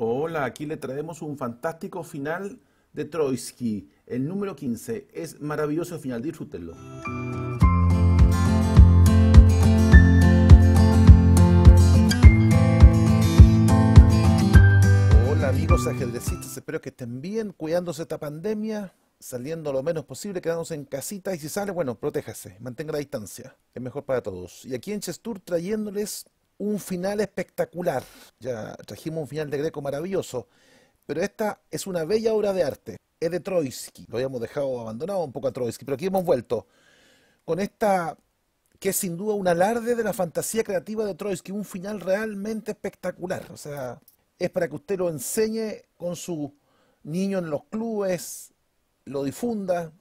Hola, aquí le traemos un fantástico final de Troitsky, el número 15. Es maravilloso final, disfrútenlo. Hola amigos ajedrecistas, espero que estén bien, cuidándose esta pandemia, saliendo lo menos posible, quedándose en casita y si sale, bueno, protéjase, mantenga la distancia, es mejor para todos. Y aquí en Chestur trayéndoles un final espectacular. Ya trajimos un final de Greco maravilloso, pero esta es una bella obra de arte. Es de Troisky. Lo habíamos dejado abandonado un poco a Troisky, pero aquí hemos vuelto con esta que es sin duda un alarde de la fantasía creativa de Troisky, un final realmente espectacular. O sea, es para que usted lo enseñe con su niño en los clubes, lo difunda.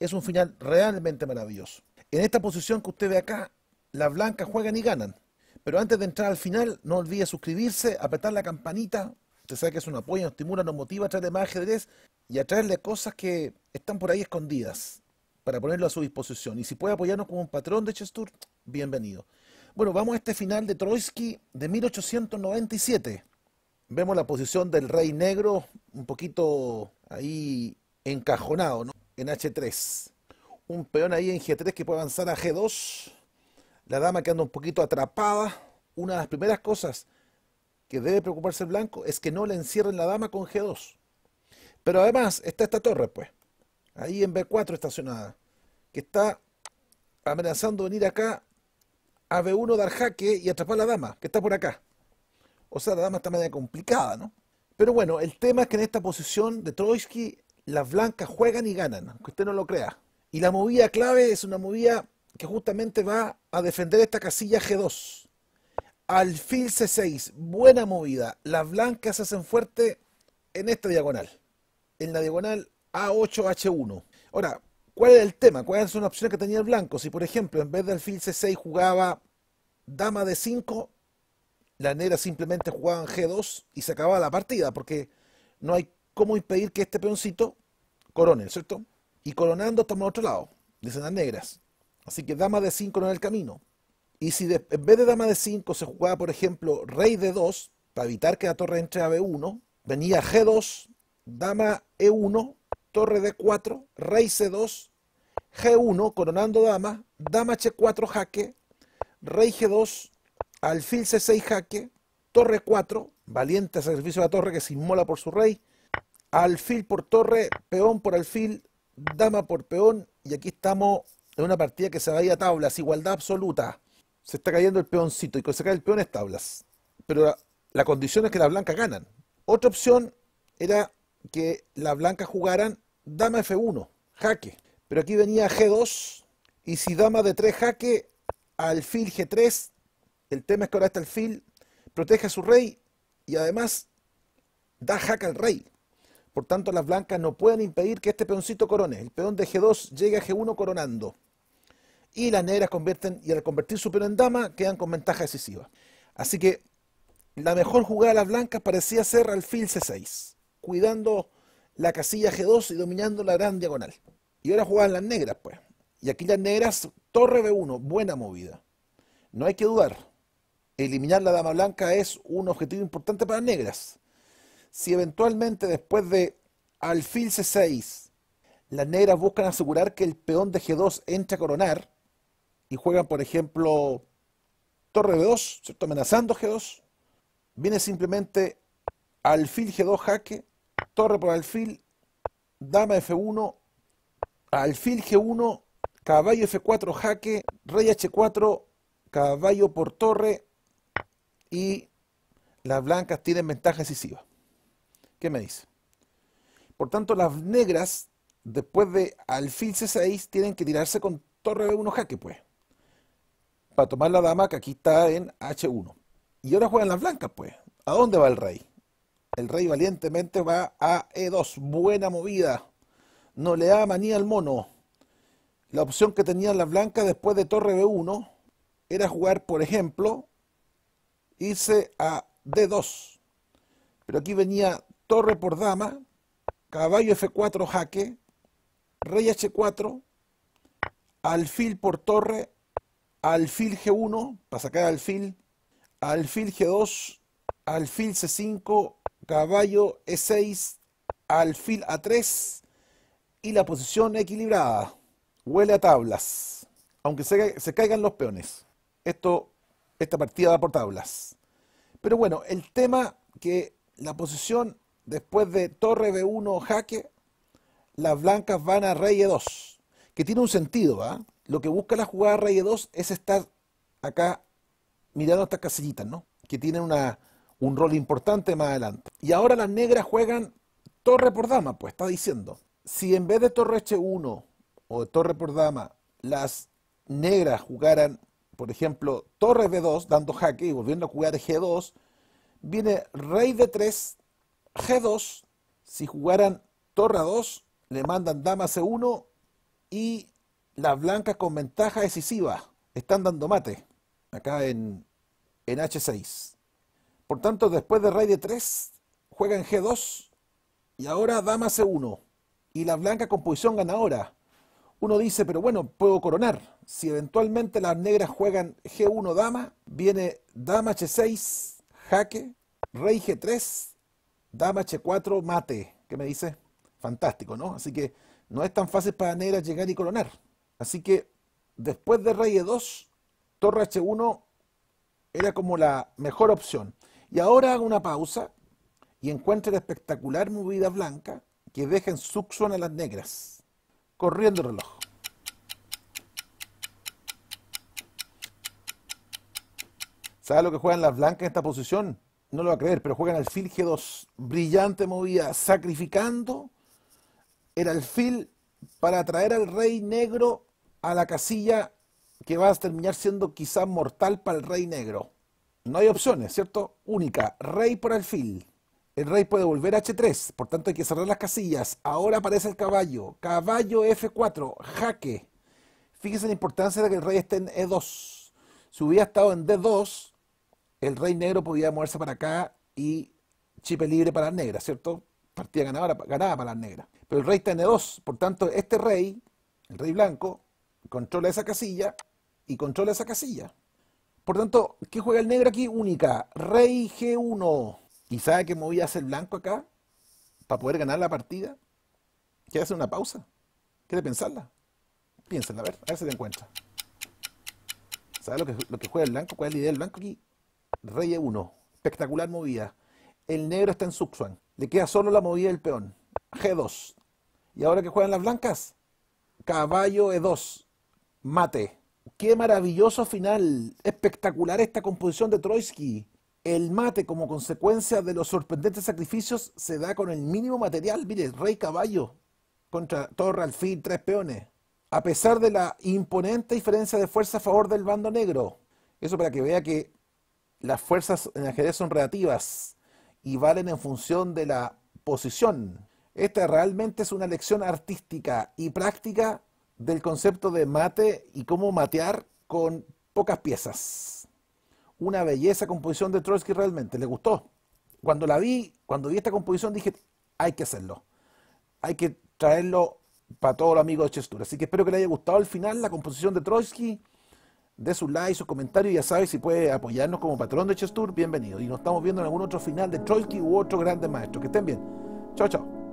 Es un final realmente maravilloso. En esta posición que usted ve acá, las blancas juegan y ganan. Pero antes de entrar al final, no olvide suscribirse, apretar la campanita. Usted sabe que es un apoyo, nos estimula, nos motiva a traerle más ajedrez y a traerle cosas que están por ahí escondidas para ponerlo a su disposición. Y si puede apoyarnos como un patrón de Chestur, bienvenido. Bueno, vamos a este final de Troisky de 1897. Vemos la posición del rey negro un poquito ahí encajonado, ¿no? En H3. Un peón ahí en G3 que puede avanzar a G2 la dama que anda un poquito atrapada, una de las primeras cosas que debe preocuparse el blanco es que no le encierren la dama con G2. Pero además está esta torre, pues, ahí en B4 estacionada, que está amenazando venir acá a B1 dar jaque y atrapar a la dama, que está por acá. O sea, la dama está medio complicada, ¿no? Pero bueno, el tema es que en esta posición de Troisky las blancas juegan y ganan, aunque usted no lo crea. Y la movida clave es una movida que justamente va a defender esta casilla G2. Alfil C6, buena movida. Las blancas se hacen fuerte en esta diagonal, en la diagonal A8H1. Ahora, ¿cuál es el tema? ¿Cuáles son las opciones que tenía el blanco? Si, por ejemplo, en vez de alfil C6 jugaba dama D5, la negras simplemente jugaban G2 y se acababa la partida, porque no hay cómo impedir que este peoncito corone, ¿cierto? Y coronando toma al otro lado, dicen las negras. Así que dama de 5 no era el camino. Y si en vez de dama de 5 se jugaba, por ejemplo, rey de 2, para evitar que la torre entre a B1, venía G2, dama E1, torre D4, rey C2, G1, coronando dama, dama H4 jaque, rey G2, alfil C6 jaque, torre 4, valiente sacrificio de la torre que se inmola por su rey, alfil por torre, peón por alfil, dama por peón, y aquí estamos es una partida que se va a ir a tablas, igualdad absoluta. Se está cayendo el peoncito y cuando se cae el peón es tablas. Pero la, condición es que las blancas ganan. Otra opción era que las blancas jugaran dama F1, jaque. Pero aquí venía G2 y si dama de 3 jaque, alfil G3. El tema es que ahora está alfil, protege a su rey y además da jaque al rey. Por tanto, las blancas no pueden impedir que este peoncito corone. El peón de G2 llegue a G1 coronando. Y las negras convierten, y al convertir su peón en dama, quedan con ventaja decisiva. Así que la mejor jugada de las blancas parecía ser alfil C6, cuidando la casilla G2 y dominando la gran diagonal. Y ahora juegan las negras, pues. Y aquí las negras, torre B1, buena movida. No hay que dudar. Eliminar la dama blanca es un objetivo importante para las negras si eventualmente después de alfil C6 las negras buscan asegurar que el peón de G2 entre a coronar y juegan, por ejemplo, torre B2, ¿cierto? amenazando G2, viene simplemente alfil G2 jaque, torre por alfil, dama F1, alfil G1, caballo F4 jaque, rey H4, caballo por torre y las blancas tienen ventaja decisiva. ¿Qué me dice? Por tanto, las negras, después de alfil C6, tienen que tirarse con torre B1 jaque, pues. Para tomar la dama que aquí está en H1. Y ahora juegan las blancas, pues. ¿A dónde va el rey? El rey valientemente va a E2. Buena movida. No le da manía al mono. La opción que tenían las blancas después de torre B1 era jugar, por ejemplo, irse a D2. Pero aquí venía torre por dama, caballo F4 jaque, rey H4, alfil por torre, alfil G1 para sacar alfil, alfil G2, alfil C5, caballo E6, alfil A3 y la posición equilibrada. Huele a tablas, aunque se, caigan los peones. Esto, esta partida va por tablas. Pero bueno, el tema que la posición después de torre B1 jaque, las blancas van a rey E2, que tiene un sentido. ¿ah? Lo que busca la jugada rey E2 es estar acá mirando estas casillitas, ¿no? que tienen una, un rol importante más adelante. Y ahora las negras juegan torre por dama, pues está diciendo. Si en vez de torre H1 o de torre por dama, las negras jugaran, por ejemplo, torre B2, dando jaque y volviendo a jugar G2, viene rey D3 G2, si jugaran torre 2, le mandan dama C1 y las blancas con ventaja decisiva. Están dando mate acá en, H6. Por tanto, después de rey de 3, juegan G2 y ahora dama C1. Y la blanca con posición ganadora. Uno dice, pero bueno, puedo coronar. Si eventualmente las negras juegan G1 dama, viene dama H6, jaque, rey G3 Dama H4, mate. ¿Qué me dice? Fantástico, ¿no? Así que no es tan fácil para negras llegar y coronar Así que después de rey E2, torre H1 era como la mejor opción. Y ahora hago una pausa y encuentro la espectacular movida blanca que deja en succión a las negras. Corriendo el reloj. sabes lo que juegan las blancas en esta posición? no lo va a creer, pero juegan al alfil G2. Brillante movida, sacrificando el alfil para atraer al rey negro a la casilla que va a terminar siendo quizá mortal para el rey negro. No hay opciones, ¿cierto? Única, rey por alfil. El rey puede volver a H3, por tanto hay que cerrar las casillas. Ahora aparece el caballo. Caballo F4, jaque. Fíjense la importancia de que el rey esté en E2. Si hubiera estado en D2, el rey negro podía moverse para acá y chipe libre para las negras, ¿cierto? Partida ganadora, ganada para las negras. Pero el rey tiene dos, por tanto, este rey, el rey blanco, controla esa casilla y controla esa casilla. Por tanto, ¿qué juega el negro aquí? Única, rey G1. ¿Y sabe que movía el blanco acá para poder ganar la partida? ¿Quiere hacer una pausa? ¿Quiere pensarla? Piénsela, a ver, a ver si te encuentra. ¿Sabe lo que, lo que juega el blanco? ¿Cuál es la idea del blanco aquí? rey E1. Espectacular movida. El negro está en Suxuan. Le queda solo la movida del peón. G2. Y ahora que juegan las blancas, caballo E2. Mate. Qué maravilloso final. Espectacular esta composición de Troisky. El mate, como consecuencia de los sorprendentes sacrificios, se da con el mínimo material. Mire, rey caballo contra torre, alfil, tres peones. A pesar de la imponente diferencia de fuerza a favor del bando negro. Eso para que vea que las fuerzas en ajedrez son relativas y valen en función de la posición. Esta realmente es una lección artística y práctica del concepto de mate y cómo matear con pocas piezas. Una belleza composición de Trotsky realmente, le gustó. Cuando la vi, cuando vi esta composición dije, hay que hacerlo. Hay que traerlo para todos los amigos de Chestura. Así que espero que le haya gustado al final, la composición de Trotsky de su like, sus comentarios. Ya sabes, si puede apoyarnos como patrón de Chestur, bienvenido. Y nos estamos viendo en algún otro final de Troiki u otro grande maestro. Que estén bien. Chao, chao.